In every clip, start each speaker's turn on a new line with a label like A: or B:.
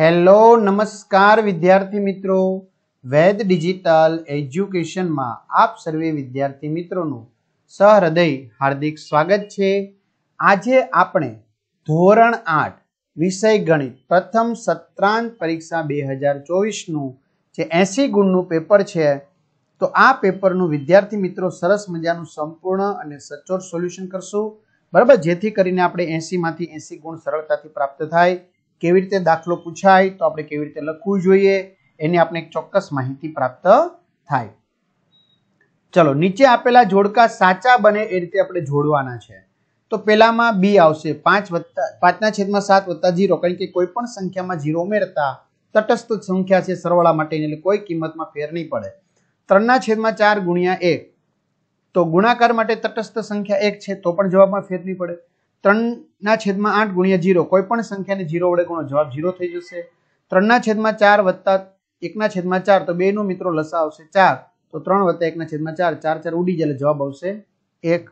A: hello નમસ્કાર વિદ્યાર્થી મિત્રો વેદ ડિજિટલ એજ્યુકેશનમાં આપ સર્વે વિદ્યાર્થી મિત્રોનું સહૃદય હાર્દિક સ્વાગત છે આજે આપણે ધોરણ આઠ વિષય ગણિત પ્રથમ સત્રાંત પરીક્ષા બે હજાર ચોવીસનું જે એસી ગુણનું પેપર છે તો આ પેપરનું વિદ્યાર્થી મિત્રો સરસ મજાનું સંપૂર્ણ અને સચોટ સોલ્યુશન કરશું બરાબર જેથી કરીને આપણે એસીમાંથી એસી ગુણ સરળતાથી પ્રાપ્ત થાય કેવી રીતે દાખલો પૂછાય તો આપણે કેવી રીતે લખવું જોઈએ એની આપણે એક ચોક્કસ માહિતી પ્રાપ્ત થાય ચલો નીચે આપેલા જોડકા સાચા બને એ રીતે આપણે જોડવાના છે તો પેલામાં બી આવશે પાંચ વત્તા પાંચના છેદમાં સાત વત્તા જીરો કારણ કે કોઈ પણ સંખ્યામાં જીરો ઉમેરતા તટસ્થ સંખ્યા છે સરવાળા માટે એટલે કોઈ કિંમતમાં ફેર નહીં પડે ત્રણના છેદમાં ચાર ગુણ્યા એક તો ગુણાકાર માટે તટસ્થ સંખ્યા એક છે તો પણ જવાબમાં ફેર નહીં પડે ત્રણના છેદમાં આઠ ગુણ્યા જીરો કોઈ પણ સંખ્યાને જીરો વડે ગુણો જવાબ જીરો થઈ જશે ત્રણના છેદમાં ચાર વત્તા એકના છેદમાં ચાર તો બેનો મિત્રો લસા આવશે ચાર તો ત્રણ વત્તા એકના છેદમાં ચાર ચાર ચાર ઉડી જાય જવાબ આવશે એક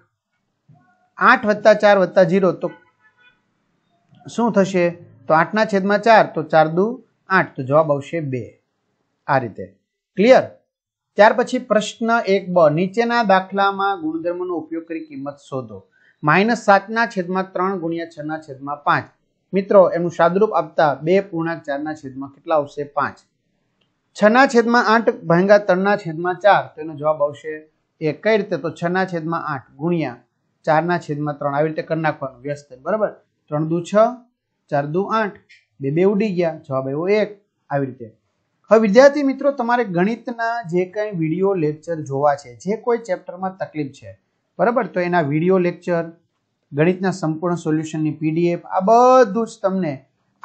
A: આઠ વત્તા ચાર વત્તા જીરો તો શું થશે તો આઠના છેદમાં ચાર તો ચાર દુ આઠ તો જવાબ આવશે બે આ રીતે ક્લિયર ત્યાર પછી પ્રશ્ન એક બ નીચેના દાખલામાં ગુણધર્મનો ઉપયોગ કરી કિંમત શોધો માઇનસ સાતના છેદમાં ત્રણ ગુણ્યા છના છેદમાં પાંચ મિત્રો એનું સાદરૂપ આપતા બે પૂર્ણાંક ચારના છેદમાં કેટલા આવશે પાંચ છના છેદમાં આઠ ભયંગા ત્રણના છેદમાં ચાર તેનો જવાબ આવશે એ કઈ રીતે તો છના છેદમાં આઠ ગુણ્યા ચારના છેદમાં ત્રણ આવી રીતે કરી નાખવાનું વ્યસ્ત બરાબર ત્રણ દુ છ ચાર દુ આઠ બે બે ઉડી ગયા જવાબ એવો એક આવી રીતે હવે વિદ્યાર્થી મિત્રો તમારે ગણિતના જે કંઈ વિડીયો લેક્ચર જોવા છે જે કોઈ ચેપ્ટરમાં તકલીફ છે બરાબર તો એના વિડીયો લેક્ચર ગણિતના સંપૂર્ણ સોલ્યુશનની પીડીએફ આ બધું જ તમને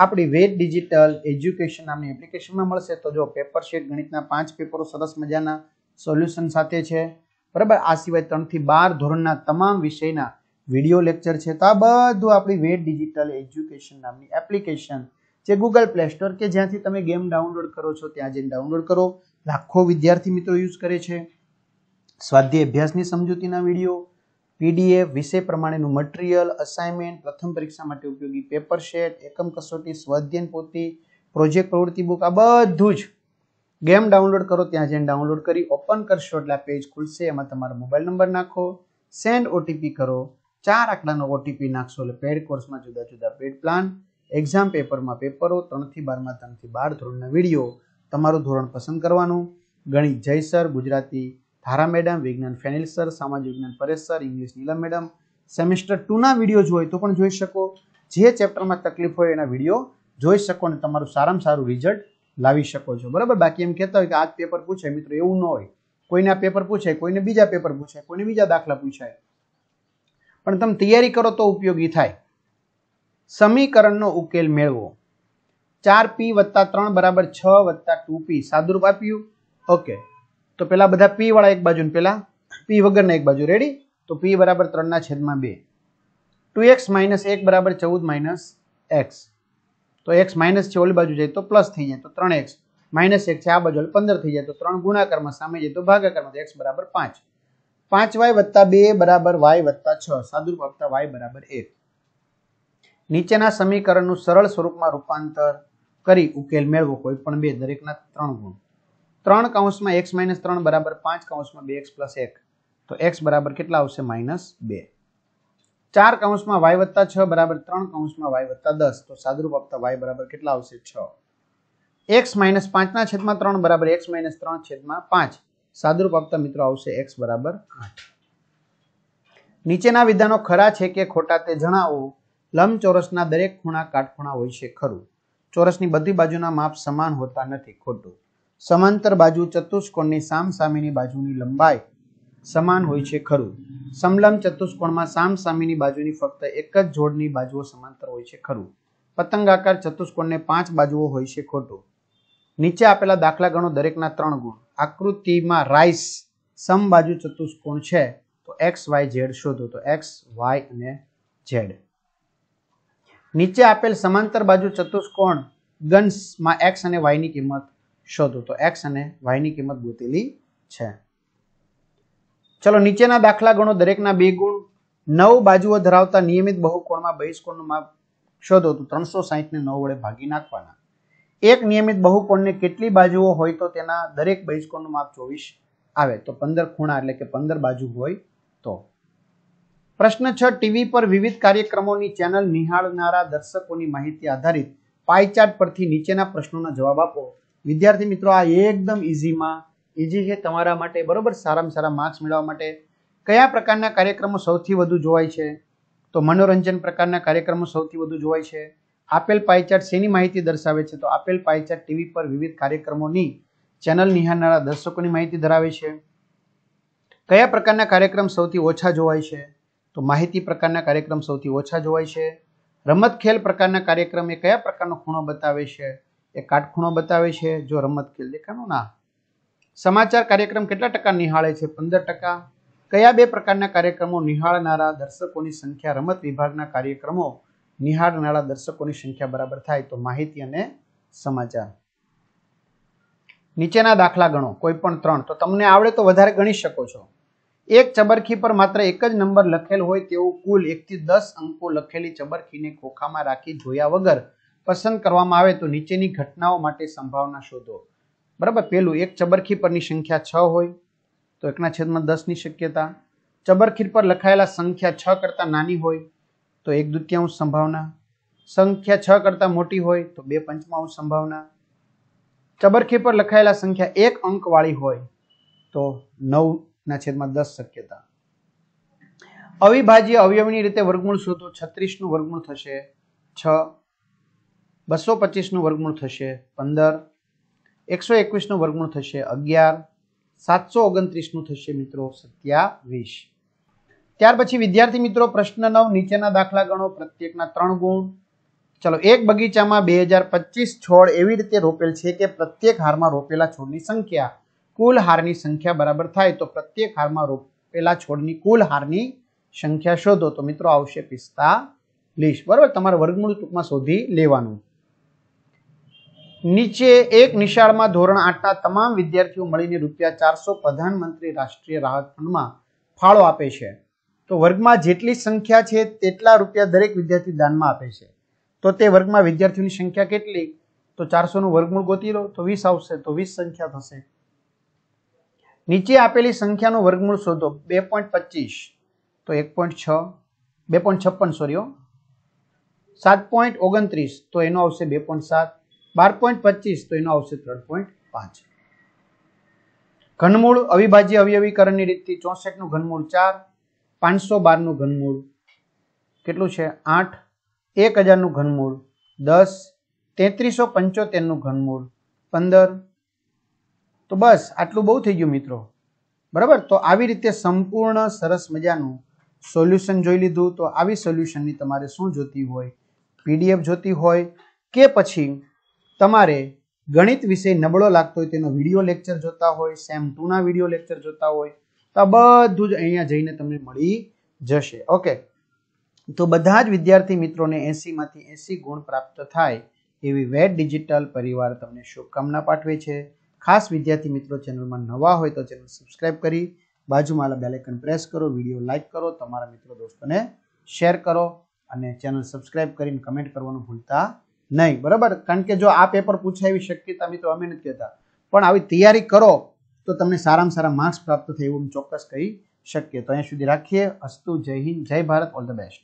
A: આપણી વેદ ડિજિટલ એજ્યુકેશન નામની એપ્લિકેશનમાં મળશે તો જો પેપર શીટ ગણિતના પાંચ પેપરો સરસ મજાના સોલ્યુશન સાથે છે બરાબર આ સિવાય ત્રણથી બાર ધોરણના તમામ વિષયના વિડીયો લેક્ચર છે તો આ બધું આપણી વેદ ડિજિટલ એજ્યુકેશન નામની એપ્લિકેશન જે ગૂગલ પ્લે સ્ટોર કે જ્યાંથી તમે ગેમ ડાઉનલોડ કરો છો ત્યાં જઈને ડાઉનલોડ કરો લાખો વિદ્યાર્થી મિત્રો યુઝ કરે છે સ્વાધ્યાય અભ્યાસની સમજૂતીના વિડીયો પીડીએફ વિષય પ્રમાણેનું મટીરિયલ અસાઇનમેન્ટ પ્રથમ પરીક્ષા માટે ઉપયોગી પેપર શેટ એકમ કસોટી સ્વાધ્યાયન પોથી પ્રોજેક્ટ પ્રવૃત્તિ બુક આ બધું જ ગેમ ડાઉનલોડ કરો ત્યાં જઈને ડાઉનલોડ કરી ઓપન કરશો એટલે આ પેજ ખુલશે એમાં તમારો મોબાઈલ નંબર નાખો સેન્ડ ઓટીપી કરો ચાર આંકડાનો ઓટીપી નાખશો એટલે પેડ કોર્સમાં જુદા જુદા પેડ પ્લાન એક્ઝામ પેપરમાં પેપરો ત્રણથી બારમાં ત્રણથી બાર ધોરણના વિડીયો તમારું ધોરણ પસંદ કરવાનું ગણિત જયસર ગુજરાતી ધારા મેડમ વિજ્ઞાન ફેનિલ સર સામાજિક વિજ્ઞાન Paresh sir English Neelam madam semester ટુના વિડીયો જોઈ તો પણ જોઈ શકો જે ચેપ્ટરમાં તકલીફ હોય એના વિડીયો જોઈ શકો અને તમારું સારામાં સારું રિઝલ્ટ લાવી શકો છો બરાબર બાકી એમ કહેતા હોય કે આ પેપર પૂછે મિત્રો એવું ન હોય કોઈને આ પેપર પૂછે કોઈને બીજા પેપર પૂછે કોઈને બીજા દાખલા પૂછાય પણ તમે તૈયારી કરો તો ઉપયોગી થાય સમીકરણનો ઉકેલ મેળવો ચાર પી વત્તા ત્રણ બરાબર છ વત્તા ટુ પી સાદુરૂપ આપ્યું ઓકે તો પેલા બધા પી વાળા એક બાજુ પેલા પી વગરના એક બાજુ રેડી તો પી બરાબર ત્રણના છેદમાં બે ટુ એક્સ માઇનસ એક બરાબર ચૌદ માઇનસ એક્સ તો એક્સ માઇનસ છે ઓલી બાજુ જાય તો પ્લસ થઈ જાય તો ત્રણ એક્સ માઇનસ એક છે આ બાજુ પંદર થઈ જાય તો ત્રણ ગુણાકારમાં સામે જાય તો ભાગાકારમાં એક્સ બરાબર પાંચ પાંચ વાય વત્તા બે બરાબર વાય વત્તા છ સાદુરૂપ આપતા વાય બરાબર એક નીચેના સમીકરણનું સરળ સ્વરૂપમાં રૂપાંતર કરી ઉકેલ મેળવો કોઈ પણ બે દરેકના ત્રણ ગુણ ત્રણ કાઉન્સમાં એક્સ માઇનસ ત્રણ બરાબર પાંચ કાઉન્સમાં બે એક્સ પ્લસ એક તો એક્સ બરાબર કેટલા આવશે માઇનસ બે ચાર કાઉન્સમાં વાય વત્તા છ બરાબર ત્રણ કાઉન્સમાં વાય વત્તા દસ તો સાદુરૂપ આપતા વાય બરાબર કેટલા આવશે છ એક્સ માઇનસ પાંચના છેદમાં ત્રણ બરાબર એક્સ માઇનસ ત્રણ છેદમાં પાંચ સાદુરૂપ આપતા મિત્રો આવશે એક્સ બરાબર આઠ નીચેના વિધાનો ખરા છે કે ખોટા તે જણાવો લંબચોરસના દરેક ખૂણા કાટખૂણા હોય છે ખરું ચોરસની બધી બાજુના માપ સમાન હોતા નથી ખોટું સમાંતર બાજુ ચતુષ્કોણની સામસામેની બાજુની લંબાઈ સમાન હોય છે ખરું સમલંબ ચતુષ્કોણમાં સામસામેની બાજુની ફક્ત એક જ જોડની બાજુઓ સમાંતર હોય છે ખરું પતંગાકાર ચતુષ્કોણને પાંચ બાજુઓ હોય છે ખોટું નીચે આપેલા દાખલા ગણો દરેકના ત્રણ ગુણ આકૃતિમાં રાઈસ સમબાજુ ચતુષ્કોણ છે તો એક્સ વાય ઝેડ શોધો તો એક્સ વાય અને ઝેડ નીચે આપેલ સમાંતર બાજુ ચતુષ્કોણ ગન્સમાં એક્સ અને વાયની કિંમત શોધો તો એક્સ અને વાયની કિંમત ગોતેલી છે ચલો નીચેના દાખલા ગણો દરેકના બે ગુણ નવ બાજુઓ ધરાવતા નિયમિત બહુકોણમાં બહિષ્કોણનું માપ શોધો તો ત્રણસો સાહીઠને નવ વડે ભાગી નાખવાના એક નિયમિત બહુકોણને કેટલી બાજુઓ હોય તો તેના દરેક બહિષ્કોણનું માપ ચોવીસ આવે તો પંદર ખૂણા એટલે કે પંદર બાજુ હોય તો પ્રશ્ન છ ટીવી પર વિવિધ કાર્યક્રમોની ચેનલ નિહાળનારા દર્શકોની માહિતી આધારિત પાઈ પરથી નીચેના પ્રશ્નોના જવાબ આપો વિદ્યાર્થી મિત્રો આ એકદમ ઇઝીમાં ઇઝી છે તમારા માટે બરાબર સારામાં સારા માર્ક્સ મેળવવા માટે કયા પ્રકારના કાર્યક્રમો સૌથી વધુ જોવાય છે તો મનોરંજન પ્રકારના કાર્યક્રમો સૌથી વધુ જોવાય છે આપેલ પાયચાટ શેની માહિતી દર્શાવે છે તો આપેલ પાયચાટ ટીવી પર વિવિધ કાર્યક્રમોની ચેનલ નિહાળનારા દર્શકોની માહિતી ધરાવે છે કયા પ્રકારના કાર્યક્રમ સૌથી ઓછા જોવાય છે તો માહિતી પ્રકારના કાર્યક્રમ સૌથી ઓછા જોવાય છે રમત ખેલ પ્રકારના કાર્યક્રમ એ કયા પ્રકારનો ખૂણો બતાવે છે એ કાટખૂણો બતાવે છે જો રમત ખેલ દેખાનો ના સમાચાર કાર્યક્રમ કેટલા ટકા નિહાળે છે પંદર ટકા કયા બે પ્રકારના કાર્યક્રમો નિહાળનારા દર્શકોની સંખ્યા રમત વિભાગના કાર્યક્રમો નિહાળનારા દર્શકોની સંખ્યા બરાબર થાય તો માહિતી અને સમાચાર નીચેના દાખલા ગણો કોઈ પણ ત્રણ તો તમને આવડે તો વધારે ગણી શકો છો એક ચબરખી પર માત્ર એક જ નંબર લખેલ હોય તેવું કુલ એકથી દસ અંકો લખેલી ચબરખીને ખોખામાં રાખી જોયા વગર પસંદ કરવામાં આવે તો નીચેની ઘટનાઓ માટે સંભાવના શોધો બરાબર પહેલું એક ચબરખી પરની સંખ્યા છ હોય તો એકના છેદમાં દસની શક્યતા ચબરખી પર લખાયેલા સંખ્યા છ કરતાં નાની હોય તો એક દૃત્યાંશ સંભાવના સંખ્યા છ કરતાં મોટી હોય તો બે પંચમાંશ સંભાવના ચબરખી પર લખાયેલા સંખ્યા એક અંકવાળી હોય તો નવના છેદમાં દસ શક્યતા અવિભાજ્ય અવયવની રીતે વર્ગમૂળ શોધો છત્રીસનું વર્ગમૂળ થશે છ બસો પચીસનું વર્ગમૂળ થશે પંદર એકસો એકવીસનું વર્ગમૂળ થશે અગિયાર સાતસો ઓગણત્રીસનું થશે મિત્રો સત્યાવીસ ત્યાર પછી વિદ્યાર્થી મિત્રો પ્રશ્ન નવ નીચેના દાખલા ગણો પ્રત્યેકના ત્રણ ગુણ ચલો એક બગીચામાં બે હજાર પચીસ છોડ એવી રીતે રોપેલ છે કે પ્રત્યેક હારમાં રોપેલા છોડની સંખ્યા કુલ હારની સંખ્યા બરાબર થાય તો પ્રત્યેક હારમાં રોપેલા છોડની કુલ હારની સંખ્યા શોધો તો મિત્રો આવશે પિસ્તાલીસ બરાબર તમારે વર્ગમૂળ ટૂંકમાં શોધી લેવાનું નીચે એક નિશાળમાં ધોરણ આઠના તમામ વિદ્યાર્થીઓ મળીને રૂપિયા ચારસો પ્રધાનમંત્રી રાષ્ટ્રીય રાહત ફંડમાં ફાળો આપે છે તો વર્ગમાં જેટલી સંખ્યા છે તેટલા રૂપિયા દરેક વિદ્યાર્થી દાનમાં આપે છે તો તે વર્ગમાં વિદ્યાર્થીઓની સંખ્યા કેટલી તો ચારસોનું વર્ગમૂળ ગોતી લો તો વીસ આવશે તો વીસ સંખ્યા થશે નીચે આપેલી સંખ્યાનું વર્ગમૂળ શોધો બે પોઈન્ટ પચીસ તો એક પોઈન્ટ છ બે પોઈન્ટ છપ્પન સોરીઓ સાત પોઈન્ટ ઓગણત્રીસ તો એનો આવશે બે પોઈન્ટ સાત બાર પોઈન્ટ પચીસ તો એનો આવશે ત્રણ પોઈન્ટ પાંચ ઘનમૂળ અવિભાજ્ય અવયવીકરણની રીતથી ચોસઠનું ઘનમૂળ ચાર પાંચસો બારનું ઘનમૂળ કેટલું છે આઠ એક હજારનું ઘનમૂળ દસ તેત્રીસો પંચોતેરનું ઘનમૂળ પંદર તો બસ આટલું બહુ થઈ ગયું મિત્રો બરાબર તો આવી રીતે સંપૂર્ણ સરસ મજાનું સોલ્યુશન જોઈ લીધું તો આવી સોલ્યુશનની તમારે શું જોતી હોય પીડીએફ જોતી હોય કે પછી તમારે ગણિત વિષય નબળો લાગતો હોય તેનો વિડીયો લેક્ચર જોતા હોય સેમ ટુના વિડીયો લેક્ચર જોતા હોય તો આ બધું જ અહીંયા જઈને તમને મળી જશે ઓકે તો બધા જ વિદ્યાર્થી મિત્રોને એસીમાંથી એસી ગુણ પ્રાપ્ત થાય એવી વેટ ડિજિટલ પરિવાર તમને શુભકામના પાઠવે છે ખાસ વિદ્યાર્થી મિત્રો ચેનલમાં નવા હોય તો ચેનલ સબસ્ક્રાઈબ કરી બાજુમાં બેલેકન પ્રેસ કરો વિડીયો લાઇક કરો તમારા મિત્રો દોસ્તોને શેર કરો અને ચેનલ સબસ્ક્રાઇબ કરીને કમેન્ટ કરવાનું ભૂલતા નહીં બરાબર કારણ કે જો આ પેપર પૂછાય એવી શક્યતા મિત્રો અમે નથી કહેતા પણ આવી તૈયારી કરો તો તમને સારામાં સારા માર્ક્સ પ્રાપ્ત થાય એવું ચોક્કસ કહી શકીએ તો અહીંયા સુધી રાખીએ અસ્તુ જય હિન્દ જય ભારત ઓલ ધ બેસ્ટ